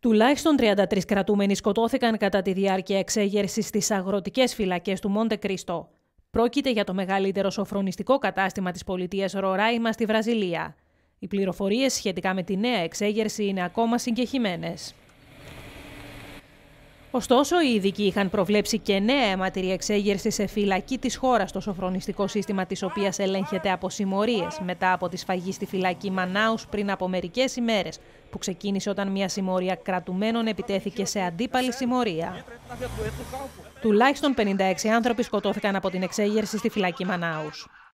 Τουλάχιστον 33 κρατούμενοι σκοτώθηκαν κατά τη διάρκεια εξέγερσης στις αγροτικές φυλακές του Μοντε Κρίστο. Πρόκειται για το μεγαλύτερο σοφρονιστικό κατάστημα της πολιτείας Ροράιμα στη Βραζιλία. Οι πληροφορίες σχετικά με τη νέα εξέγερση είναι ακόμα συγκεχημένες. Ωστόσο, οι ειδικοί είχαν προβλέψει και νέα αιματηρή εξέγερση σε φυλακή της χώρας στο σοφρονιστικό σύστημα της οποίας ελέγχεται από συμμορίες μετά από τη σφαγή στη φυλακή Μανάους πριν από μερικές ημέρες, που ξεκίνησε όταν μια συμμορία κρατουμένων επιτέθηκε σε αντίπαλη συμμορία. Τουλάχιστον 56 άνθρωποι σκοτώθηκαν από την εξέγερση στη φυλακή Μανάους.